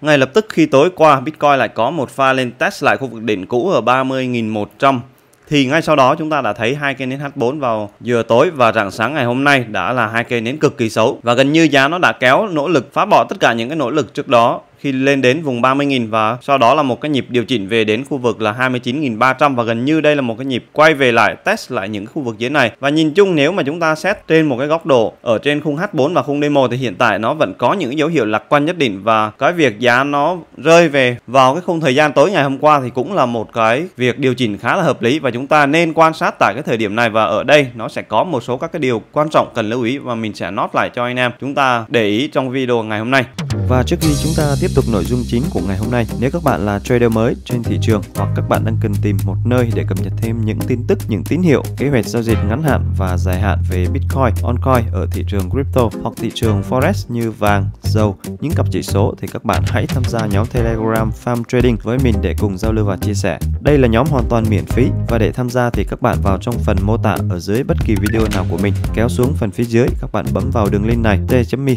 Ngay lập tức khi tối qua Bitcoin lại có một pha lên test lại khu vực đỉnh cũ ở 30.100 thì ngay sau đó chúng ta đã thấy hai cây nến H4 vào giờ tối và rạng sáng ngày hôm nay đã là hai cây nến cực kỳ xấu và gần như giá nó đã kéo nỗ lực phá bỏ tất cả những cái nỗ lực trước đó khi lên đến vùng 30.000 và sau đó là một cái nhịp điều chỉnh về đến khu vực là 29.300 và gần như đây là một cái nhịp quay về lại test lại những khu vực dưới này và nhìn chung nếu mà chúng ta xét trên một cái góc độ ở trên khung H4 và khung D1 thì hiện tại nó vẫn có những dấu hiệu lạc quan nhất định và cái việc giá nó rơi về vào cái khung thời gian tối ngày hôm qua thì cũng là một cái việc điều chỉnh khá là hợp lý và chúng ta nên quan sát tại cái thời điểm này và ở đây nó sẽ có một số các cái điều quan trọng cần lưu ý và mình sẽ nốt lại cho anh em chúng ta để ý trong video ngày hôm nay và trước khi chúng ta tiếp tiếp tục nội dung chính của ngày hôm nay. Nếu các bạn là trader mới trên thị trường hoặc các bạn đang cần tìm một nơi để cập nhật thêm những tin tức, những tín hiệu, kế hoạch giao dịch ngắn hạn và dài hạn về Bitcoin, altcoin ở thị trường crypto hoặc thị trường forex như vàng, dầu, những cặp chỉ số thì các bạn hãy tham gia nhóm Telegram Farm Trading với mình để cùng giao lưu và chia sẻ. Đây là nhóm hoàn toàn miễn phí và để tham gia thì các bạn vào trong phần mô tả ở dưới bất kỳ video nào của mình, kéo xuống phần phía dưới các bạn bấm vào đường link này t.me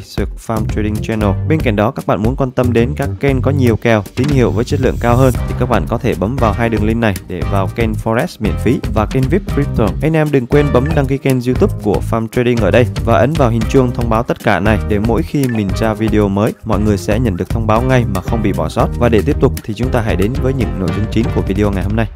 farmtradingchannel Bên cạnh đó các bạn muốn quan tâm đến đến các kênh có nhiều kèo tín hiệu với chất lượng cao hơn thì các bạn có thể bấm vào hai đường link này để vào kênh Forex miễn phí và kênh VIP Crypto. Anh em đừng quên bấm đăng ký kênh YouTube của Farm Trading ở đây và ấn vào hình chuông thông báo tất cả này để mỗi khi mình ra video mới mọi người sẽ nhận được thông báo ngay mà không bị bỏ sót. Và để tiếp tục thì chúng ta hãy đến với những nội dung chính của video ngày hôm nay.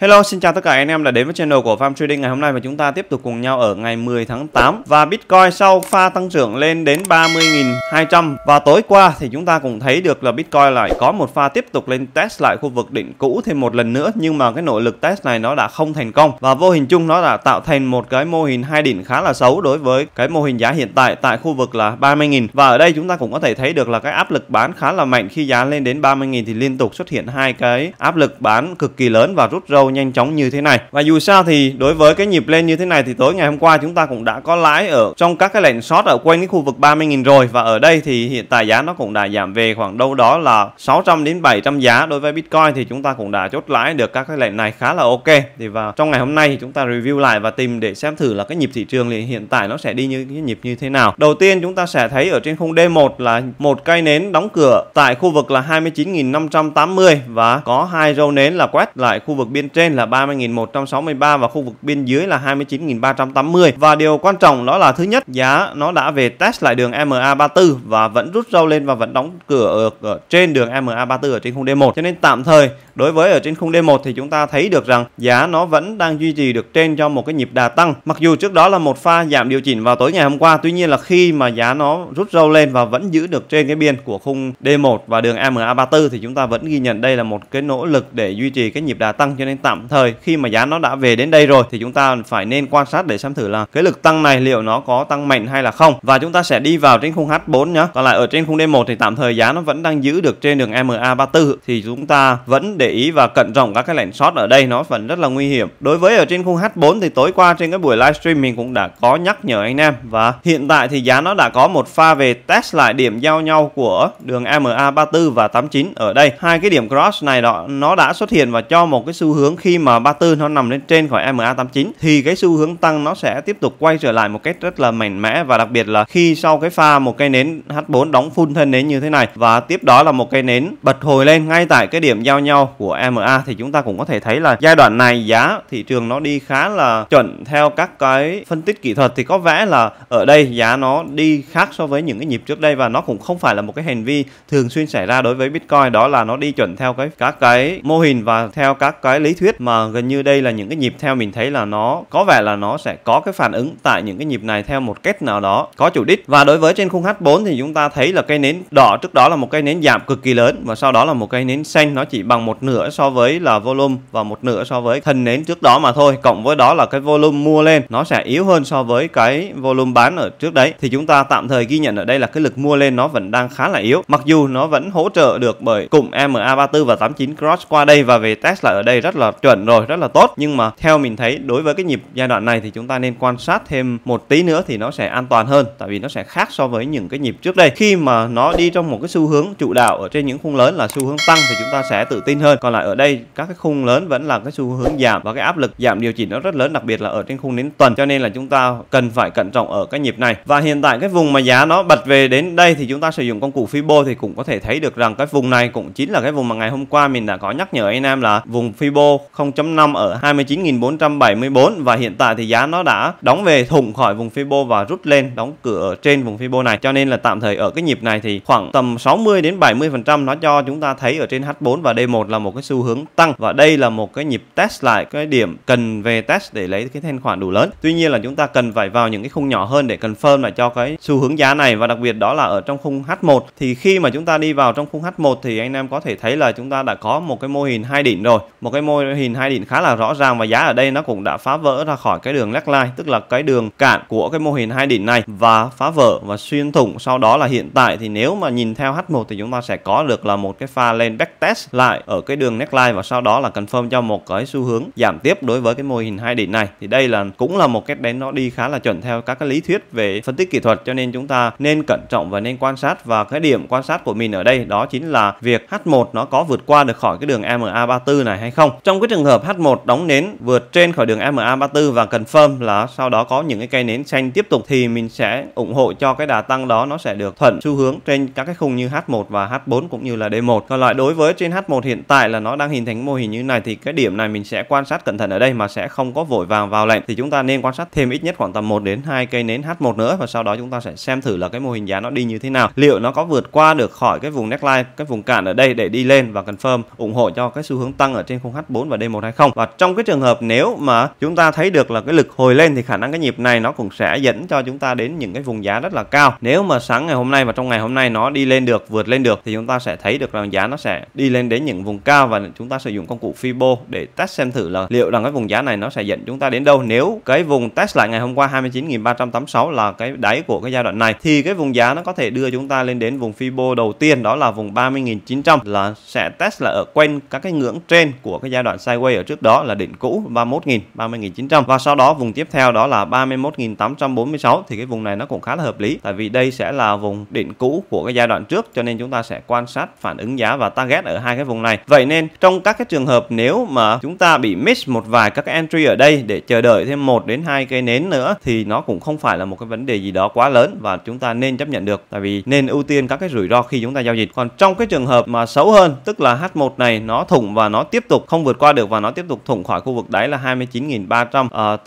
Hello, xin chào tất cả anh em đã đến với channel của Farm Trading ngày hôm nay và chúng ta tiếp tục cùng nhau ở ngày 10 tháng 8 và Bitcoin sau pha tăng trưởng lên đến 30.200 và tối qua thì chúng ta cũng thấy được là Bitcoin lại có một pha tiếp tục lên test lại khu vực đỉnh cũ thêm một lần nữa nhưng mà cái nội lực test này nó đã không thành công và vô hình chung nó đã tạo thành một cái mô hình hai đỉnh khá là xấu đối với cái mô hình giá hiện tại tại khu vực là 30.000 và ở đây chúng ta cũng có thể thấy được là cái áp lực bán khá là mạnh khi giá lên đến 30.000 thì liên tục xuất hiện hai cái áp lực bán cực kỳ lớn và rút râu nhanh chóng như thế này và dù sao thì đối với cái nhịp lên như thế này thì tối ngày hôm qua chúng ta cũng đã có lãi ở trong các cái lệnh short ở quanh cái khu vực 30.000 rồi và ở đây thì hiện tại giá nó cũng đã giảm về khoảng đâu đó là 600 đến 700 giá đối với Bitcoin thì chúng ta cũng đã chốt lãi được các cái lệnh này khá là ok thì và trong ngày hôm nay thì chúng ta review lại và tìm để xem thử là cái nhịp thị trường thì hiện tại nó sẽ đi như cái nhịp như thế nào đầu tiên chúng ta sẽ thấy ở trên khung D1 là một cây nến đóng cửa tại khu vực là 29.580 và có hai râu nến là quét lại khu vực biên trên là 30.163 và khu vực biên dưới là 29.380. Và điều quan trọng đó là thứ nhất giá nó đã về test lại đường MA34 và vẫn rút râu lên và vẫn đóng cửa ở, ở trên đường MA34 ở trên khung D1. Cho nên tạm thời đối với ở trên khung D1 thì chúng ta thấy được rằng giá nó vẫn đang duy trì được trên cho một cái nhịp đà tăng. Mặc dù trước đó là một pha giảm điều chỉnh vào tối ngày hôm qua, tuy nhiên là khi mà giá nó rút râu lên và vẫn giữ được trên cái biên của khung D1 và đường MA34 thì chúng ta vẫn ghi nhận đây là một cái nỗ lực để duy trì cái nhịp đà tăng cho nên tạm thời khi mà giá nó đã về đến đây rồi thì chúng ta phải nên quan sát để xem thử là cái lực tăng này liệu nó có tăng mạnh hay là không và chúng ta sẽ đi vào trên khung H4 nhé còn lại ở trên khung D1 thì tạm thời giá nó vẫn đang giữ được trên đường MA34 thì chúng ta vẫn để ý và cận trọng các cái lệnh short ở đây nó vẫn rất là nguy hiểm đối với ở trên khung H4 thì tối qua trên cái buổi livestream mình cũng đã có nhắc nhở anh em và hiện tại thì giá nó đã có một pha về test lại điểm giao nhau của đường MA34 và 89 ở đây hai cái điểm cross này đó nó đã xuất hiện và cho một cái xu hướng hướng khi mà 34 nó nằm lên trên khỏi MA89 thì cái xu hướng tăng nó sẽ tiếp tục quay trở lại một cách rất là mạnh mẽ và đặc biệt là khi sau cái pha một cây nến H4 đóng full thân nến như thế này và tiếp đó là một cây nến bật hồi lên ngay tại cái điểm giao nhau của MA thì chúng ta cũng có thể thấy là giai đoạn này giá thị trường nó đi khá là chuẩn theo các cái phân tích kỹ thuật thì có vẻ là ở đây giá nó đi khác so với những cái nhịp trước đây và nó cũng không phải là một cái hành vi thường xuyên xảy ra đối với Bitcoin đó là nó đi chuẩn theo cái các cái mô hình và theo các cái lý thuyết thuyết mà gần như đây là những cái nhịp theo mình thấy là nó có vẻ là nó sẽ có cái phản ứng tại những cái nhịp này theo một cách nào đó có chủ đích và đối với trên khung H4 thì chúng ta thấy là cây nến đỏ trước đó là một cây nến giảm cực kỳ lớn và sau đó là một cây nến xanh nó chỉ bằng một nửa so với là volume và một nửa so với thân nến trước đó mà thôi cộng với đó là cái volume mua lên nó sẽ yếu hơn so với cái volume bán ở trước đấy thì chúng ta tạm thời ghi nhận ở đây là cái lực mua lên nó vẫn đang khá là yếu mặc dù nó vẫn hỗ trợ được bởi cụm MA34 và 89 cross qua đây và về test lại ở đây rất là chuẩn rồi rất là tốt nhưng mà theo mình thấy đối với cái nhịp giai đoạn này thì chúng ta nên quan sát thêm một tí nữa thì nó sẽ an toàn hơn tại vì nó sẽ khác so với những cái nhịp trước đây khi mà nó đi trong một cái xu hướng chủ đạo ở trên những khung lớn là xu hướng tăng thì chúng ta sẽ tự tin hơn còn lại ở đây các cái khung lớn vẫn là cái xu hướng giảm và cái áp lực giảm điều chỉnh nó rất lớn đặc biệt là ở trên khung đến tuần cho nên là chúng ta cần phải cẩn trọng ở cái nhịp này và hiện tại cái vùng mà giá nó bật về đến đây thì chúng ta sử dụng công cụ Fibo thì cũng có thể thấy được rằng cái vùng này cũng chính là cái vùng mà ngày hôm qua mình đã có nhắc nhở anh em là vùng Fibo 0.5 ở 29.474 và hiện tại thì giá nó đã đóng về thủng khỏi vùng Fibo và rút lên đóng cửa ở trên vùng Fibo này cho nên là tạm thời ở cái nhịp này thì khoảng tầm 60 đến 70% nó cho chúng ta thấy ở trên H4 và D1 là một cái xu hướng tăng và đây là một cái nhịp test lại cái điểm cần về test để lấy cái thanh khoản đủ lớn. Tuy nhiên là chúng ta cần phải vào những cái khung nhỏ hơn để confirm lại cho cái xu hướng giá này và đặc biệt đó là ở trong khung H1 thì khi mà chúng ta đi vào trong khung H1 thì anh em có thể thấy là chúng ta đã có một cái mô hình hai đỉnh rồi, một cái mô hình hai đỉnh khá là rõ ràng và giá ở đây nó cũng đã phá vỡ ra khỏi cái đường neckline tức là cái đường cạn của cái mô hình hai đỉnh này và phá vỡ và xuyên thủng sau đó là hiện tại thì nếu mà nhìn theo H1 thì chúng ta sẽ có được là một cái pha lên backtest lại ở cái đường neckline và sau đó là confirm cho một cái xu hướng giảm tiếp đối với cái mô hình hai đỉnh này thì đây là cũng là một cái đến nó đi khá là chuẩn theo các cái lý thuyết về phân tích kỹ thuật cho nên chúng ta nên cẩn trọng và nên quan sát và cái điểm quan sát của mình ở đây đó chính là việc H1 nó có vượt qua được khỏi cái đường MA34 này hay không trong cái trường hợp H1 đóng nến vượt trên khỏi đường MA34 và cần confirm là sau đó có những cái cây nến xanh tiếp tục thì mình sẽ ủng hộ cho cái đà tăng đó nó sẽ được thuận xu hướng trên các cái khung như H1 và H4 cũng như là D1. Còn lại đối với trên H1 hiện tại là nó đang hình thành mô hình như này thì cái điểm này mình sẽ quan sát cẩn thận ở đây mà sẽ không có vội vàng vào lệnh thì chúng ta nên quan sát thêm ít nhất khoảng tầm 1 đến 2 cây nến H1 nữa và sau đó chúng ta sẽ xem thử là cái mô hình giá nó đi như thế nào. Liệu nó có vượt qua được khỏi cái vùng neckline, cái vùng cản ở đây để đi lên và confirm ủng hộ cho cái xu hướng tăng ở trên khung H4 D4 và D120 và trong cái trường hợp nếu mà chúng ta thấy được là cái lực hồi lên thì khả năng cái nhịp này nó cũng sẽ dẫn cho chúng ta đến những cái vùng giá rất là cao nếu mà sáng ngày hôm nay và trong ngày hôm nay nó đi lên được vượt lên được thì chúng ta sẽ thấy được rằng giá nó sẽ đi lên đến những vùng cao và chúng ta sử dụng công cụ Fibo để test xem thử là liệu rằng cái vùng giá này nó sẽ dẫn chúng ta đến đâu nếu cái vùng test lại ngày hôm qua 29.386 là cái đáy của cái giai đoạn này thì cái vùng giá nó có thể đưa chúng ta lên đến vùng Fibo đầu tiên đó là vùng 30.900 là sẽ test là ở quanh các cái ngưỡng trên của cái giai đoạn đoạn sideways ở trước đó là đỉnh cũ 31.000, 30.900 và sau đó vùng tiếp theo đó là 31.846 thì cái vùng này nó cũng khá là hợp lý tại vì đây sẽ là vùng đỉnh cũ của cái giai đoạn trước cho nên chúng ta sẽ quan sát phản ứng giá và target ở hai cái vùng này. Vậy nên trong các cái trường hợp nếu mà chúng ta bị miss một vài các cái entry ở đây để chờ đợi thêm một đến hai cây nến nữa thì nó cũng không phải là một cái vấn đề gì đó quá lớn và chúng ta nên chấp nhận được tại vì nên ưu tiên các cái rủi ro khi chúng ta giao dịch. Còn trong cái trường hợp mà xấu hơn tức là H1 này nó thủng và nó tiếp tục không vượt qua qua được và nó tiếp tục thủng khỏi khu vực đáy là 29.380 ờ,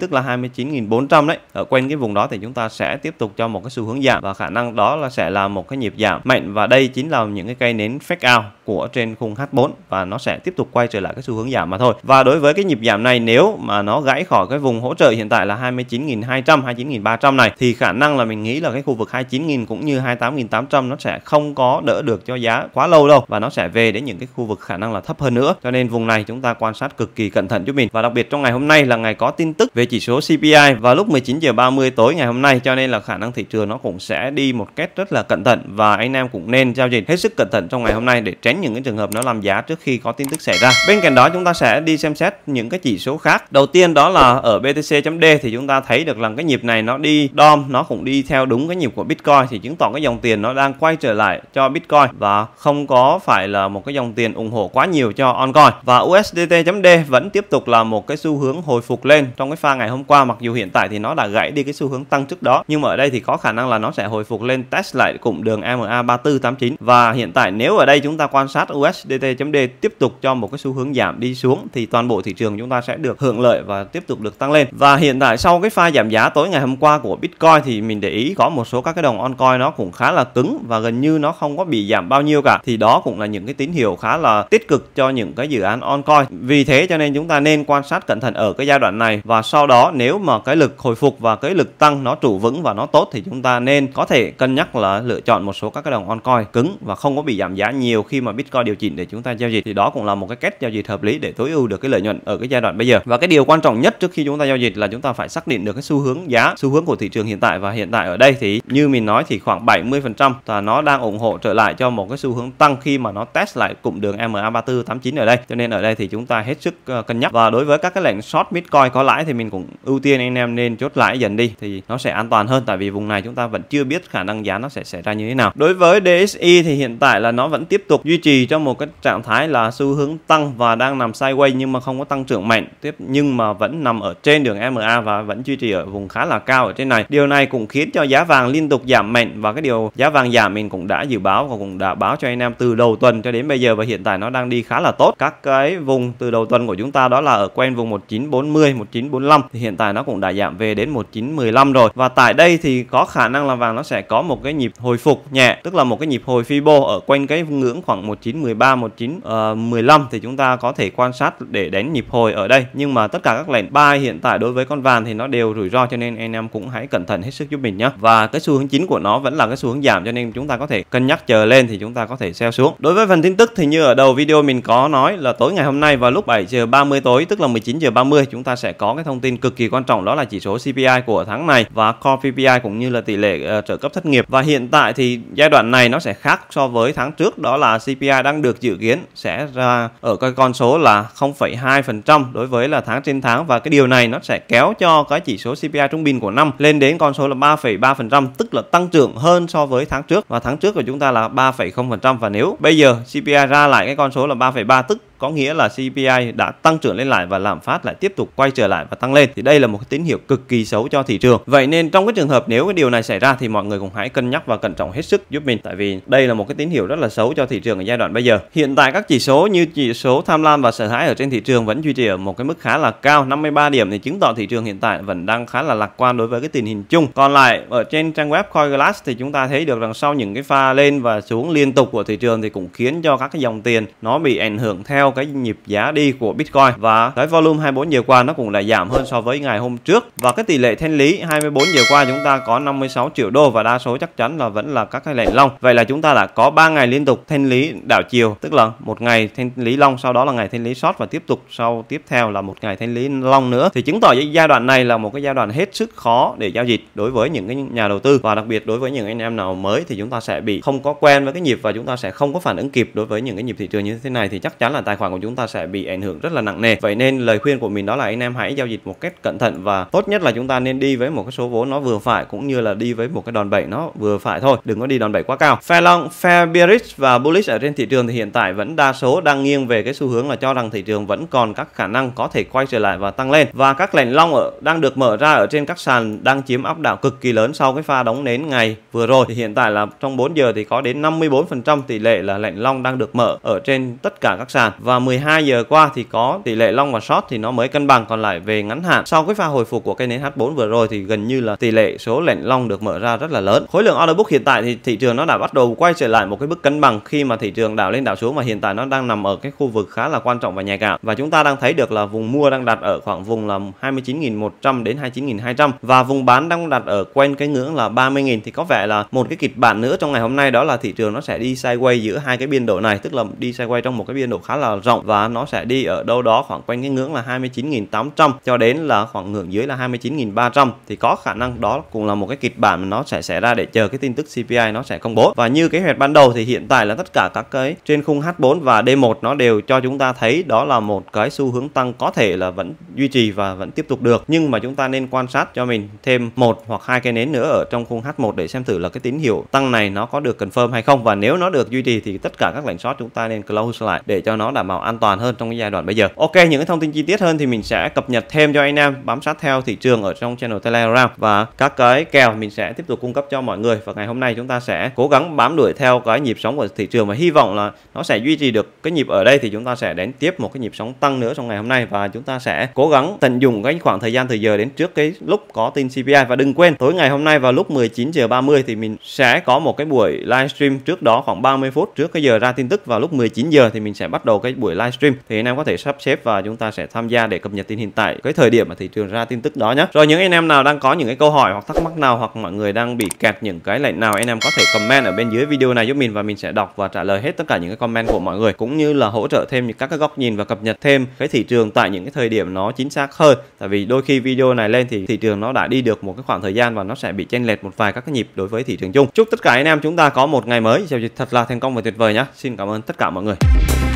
tức là 29.400 đấy ở quanh cái vùng đó thì chúng ta sẽ tiếp tục cho một cái xu hướng giảm và khả năng đó là sẽ là một cái nhịp giảm mạnh và đây chính là những cái cây nến fake out của trên khung H4 và nó sẽ tiếp tục quay trở lại cái xu hướng giảm mà thôi và đối với cái nhịp giảm này nếu mà nó gãy khỏi cái vùng hỗ trợ hiện tại là 29.200 29.300 này thì khả năng là mình nghĩ là cái khu vực 29.000 cũng như 28.800 nó sẽ không có đỡ được cho giá quá lâu đâu và nó sẽ về đến những cái khu vực khả năng là thấp hơn nữa cho nên vùng này chúng ta quan sát cực kỳ cẩn thận giúp mình và đặc biệt trong ngày hôm nay là ngày có tin tức về chỉ số CPI vào lúc 19 giờ 30 tối ngày hôm nay cho nên là khả năng thị trường nó cũng sẽ đi một cách rất là cẩn thận và anh em cũng nên giao dịch hết sức cẩn thận trong ngày hôm nay để tránh những cái trường hợp nó làm giá trước khi có tin tức xảy ra. Bên cạnh đó chúng ta sẽ đi xem xét những cái chỉ số khác. Đầu tiên đó là ở BTC.D thì chúng ta thấy được rằng cái nhịp này nó đi DOM nó cũng đi theo đúng cái nhịp của Bitcoin thì chứng tỏ cái dòng tiền nó đang quay trở lại cho Bitcoin và không có phải là một cái dòng tiền ủng hộ quá nhiều cho oncoin và US USDT.D vẫn tiếp tục là một cái xu hướng hồi phục lên trong cái pha ngày hôm qua mặc dù hiện tại thì nó đã gãy đi cái xu hướng tăng trước đó nhưng mà ở đây thì có khả năng là nó sẽ hồi phục lên test lại cụm đường EMA 3489 và hiện tại nếu ở đây chúng ta quan sát USDT.D tiếp tục cho một cái xu hướng giảm đi xuống thì toàn bộ thị trường chúng ta sẽ được hưởng lợi và tiếp tục được tăng lên và hiện tại sau cái pha giảm giá tối ngày hôm qua của Bitcoin thì mình để ý có một số các cái đồng oncoin nó cũng khá là cứng và gần như nó không có bị giảm bao nhiêu cả thì đó cũng là những cái tín hiệu khá là tích cực cho những cái dự án on coi. Vì thế cho nên chúng ta nên quan sát cẩn thận ở cái giai đoạn này và sau đó nếu mà cái lực hồi phục và cái lực tăng nó trụ vững và nó tốt thì chúng ta nên có thể cân nhắc là lựa chọn một số các cái đồng altcoin cứng và không có bị giảm giá nhiều khi mà Bitcoin điều chỉnh để chúng ta giao dịch thì đó cũng là một cái cách giao dịch hợp lý để tối ưu được cái lợi nhuận ở cái giai đoạn bây giờ. Và cái điều quan trọng nhất trước khi chúng ta giao dịch là chúng ta phải xác định được cái xu hướng giá, xu hướng của thị trường hiện tại và hiện tại ở đây thì như mình nói thì khoảng 70% là nó đang ủng hộ trở lại cho một cái xu hướng tăng khi mà nó test lại cụm đường MA3489 ở đây. Cho nên ở đây đây thì chúng ta hết sức ờ, cân nhắc và đối với các cái lệnh short Bitcoin có lãi thì mình cũng ưu tiên anh em nên chốt lãi dần đi thì nó sẽ an toàn hơn tại vì vùng này chúng ta vẫn chưa biết khả năng giá nó sẽ xảy ra như thế nào đối với DSI thì hiện tại là nó vẫn tiếp tục duy trì trong một cái trạng thái là xu hướng tăng và đang nằm sideways nhưng mà không có tăng trưởng mạnh tiếp nhưng mà vẫn nằm ở trên đường MA và vẫn duy trì ở vùng khá là cao ở trên này điều này cũng khiến cho giá vàng liên tục giảm mạnh và cái điều giá vàng giảm mình cũng đã dự báo và cũng đã báo cho anh em từ đầu tuần cho đến bây giờ và hiện tại nó đang đi khá là tốt các cái vùng từ đầu tuần của chúng ta đó là ở quanh vùng 1940 1945 thì hiện tại nó cũng đã giảm về đến 1915 rồi và tại đây thì có khả năng là vàng nó sẽ có một cái nhịp hồi phục nhẹ tức là một cái nhịp hồi Fibo ở quanh cái ngưỡng khoảng 1913 1915 uh, thì chúng ta có thể quan sát để đánh nhịp hồi ở đây nhưng mà tất cả các lệnh buy hiện tại đối với con vàng thì nó đều rủi ro cho nên anh em cũng hãy cẩn thận hết sức giúp mình nhé và cái xu hướng chính của nó vẫn là cái xu hướng giảm cho nên chúng ta có thể cân nhắc chờ lên thì chúng ta có thể sell xuống đối với phần tin tức thì như ở đầu video mình có nói là tối ngày ngày hôm nay vào lúc 7 giờ 30 tối tức là 19 giờ 30 chúng ta sẽ có cái thông tin cực kỳ quan trọng đó là chỉ số CPI của tháng này và core PPI cũng như là tỷ lệ uh, trợ cấp thất nghiệp và hiện tại thì giai đoạn này nó sẽ khác so với tháng trước đó là CPI đang được dự kiến sẽ ra ở cái con số là 0,2% đối với là tháng trên tháng và cái điều này nó sẽ kéo cho cái chỉ số CPI trung bình của năm lên đến con số là 3,3% tức là tăng trưởng hơn so với tháng trước và tháng trước của chúng ta là 3,0% và nếu bây giờ CPI ra lại cái con số là 3,3 tức có nghĩa là CPI đã tăng trưởng lên lại và lạm phát lại tiếp tục quay trở lại và tăng lên thì đây là một cái tín hiệu cực kỳ xấu cho thị trường vậy nên trong cái trường hợp nếu cái điều này xảy ra thì mọi người cũng hãy cân nhắc và cẩn trọng hết sức giúp mình tại vì đây là một cái tín hiệu rất là xấu cho thị trường ở giai đoạn bây giờ hiện tại các chỉ số như chỉ số tham lam và sợ hãi ở trên thị trường vẫn duy trì ở một cái mức khá là cao 53 điểm thì chứng tỏ thị trường hiện tại vẫn đang khá là lạc quan đối với cái tình hình chung còn lại ở trên trang web CoinGlass thì chúng ta thấy được rằng sau những cái pha lên và xuống liên tục của thị trường thì cũng khiến cho các cái dòng tiền nó bị ảnh hưởng theo theo cái nhịp giá đi của Bitcoin và cái volume 24 giờ qua nó cũng đã giảm hơn so với ngày hôm trước và cái tỷ lệ thanh lý 24 giờ qua chúng ta có 56 triệu đô và đa số chắc chắn là vẫn là các cái lệnh long vậy là chúng ta đã có 3 ngày liên tục thanh lý đảo chiều tức là một ngày thanh lý long sau đó là ngày thanh lý short và tiếp tục sau tiếp theo là một ngày thanh lý long nữa thì chứng tỏ giai đoạn này là một cái giai đoạn hết sức khó để giao dịch đối với những cái nhà đầu tư và đặc biệt đối với những anh em nào mới thì chúng ta sẽ bị không có quen với cái nhịp và chúng ta sẽ không có phản ứng kịp đối với những cái nhịp thị trường như thế này thì chắc chắn là tài tài khoản của chúng ta sẽ bị ảnh hưởng rất là nặng nề vậy nên lời khuyên của mình đó là anh em hãy giao dịch một cách cẩn thận và tốt nhất là chúng ta nên đi với một cái số vốn nó vừa phải cũng như là đi với một cái đòn bẩy nó vừa phải thôi đừng có đi đòn bẩy quá cao fair long fair bearish và bullish ở trên thị trường thì hiện tại vẫn đa số đang nghiêng về cái xu hướng là cho rằng thị trường vẫn còn các khả năng có thể quay trở lại và tăng lên và các lệnh long ở đang được mở ra ở trên các sàn đang chiếm áp đảo cực kỳ lớn sau cái pha đóng nến ngày vừa rồi thì hiện tại là trong 4 giờ thì có đến 54% tỷ lệ là lệnh long đang được mở ở trên tất cả các sàn và 12 giờ qua thì có tỷ lệ long và short thì nó mới cân bằng còn lại về ngắn hạn sau cái pha hồi phục của cây nến H4 vừa rồi thì gần như là tỷ lệ số lệnh long được mở ra rất là lớn khối lượng order book hiện tại thì thị trường nó đã bắt đầu quay trở lại một cái bức cân bằng khi mà thị trường đảo lên đảo xuống và hiện tại nó đang nằm ở cái khu vực khá là quan trọng và nhạy cảm và chúng ta đang thấy được là vùng mua đang đặt ở khoảng vùng là 29.100 đến 29.200 và vùng bán đang đặt ở quanh cái ngưỡng là 30.000 thì có vẻ là một cái kịch bản nữa trong ngày hôm nay đó là thị trường nó sẽ đi sideways giữa hai cái biên độ này tức là đi sideways trong một cái biên độ khá là rộng và nó sẽ đi ở đâu đó khoảng quanh cái ngưỡng là 29.800 cho đến là khoảng ngưỡng dưới là 29.300 thì có khả năng đó cũng là một cái kịch bản mà nó sẽ xảy ra để chờ cái tin tức CPI nó sẽ công bố và như kế hoạch ban đầu thì hiện tại là tất cả các cái trên khung H4 và D1 nó đều cho chúng ta thấy đó là một cái xu hướng tăng có thể là vẫn duy trì và vẫn tiếp tục được nhưng mà chúng ta nên quan sát cho mình thêm một hoặc hai cái nến nữa ở trong khung H1 để xem thử là cái tín hiệu tăng này nó có được confirm hay không và nếu nó được duy trì thì tất cả các lệnh short chúng ta nên close lại để cho nó đảm đảm bảo an toàn hơn trong cái giai đoạn bây giờ ok những cái thông tin chi tiết hơn thì mình sẽ cập nhật thêm cho anh em bám sát theo thị trường ở trong channel telegram và các cái kèo mình sẽ tiếp tục cung cấp cho mọi người và ngày hôm nay chúng ta sẽ cố gắng bám đuổi theo cái nhịp sóng của thị trường và hy vọng là nó sẽ duy trì được cái nhịp ở đây thì chúng ta sẽ đến tiếp một cái nhịp sóng tăng nữa trong ngày hôm nay và chúng ta sẽ cố gắng tận dụng cái khoảng thời gian từ giờ đến trước cái lúc có tin CPI và đừng quên tối ngày hôm nay vào lúc 19 giờ 30 thì mình sẽ có một cái buổi livestream trước đó khoảng 30 phút trước cái giờ ra tin tức vào lúc 19 giờ thì mình sẽ bắt đầu cái buổi livestream thì anh em có thể sắp xếp và chúng ta sẽ tham gia để cập nhật tin hiện tại cái thời điểm mà thị trường ra tin tức đó nhé rồi những anh em nào đang có những cái câu hỏi hoặc thắc mắc nào hoặc mọi người đang bị kẹt những cái lệnh nào anh em có thể comment ở bên dưới video này giúp mình và mình sẽ đọc và trả lời hết tất cả những cái comment của mọi người cũng như là hỗ trợ thêm những các cái góc nhìn và cập nhật thêm cái thị trường tại những cái thời điểm nó chính xác hơn tại vì đôi khi video này lên thì thị trường nó đã đi được một cái khoảng thời gian và nó sẽ bị chênh lệch một vài các cái nhịp đối với thị trường chung chúc tất cả anh em chúng ta có một ngày mới giao dịch thật là thành công và tuyệt vời nhé xin cảm ơn tất cả mọi người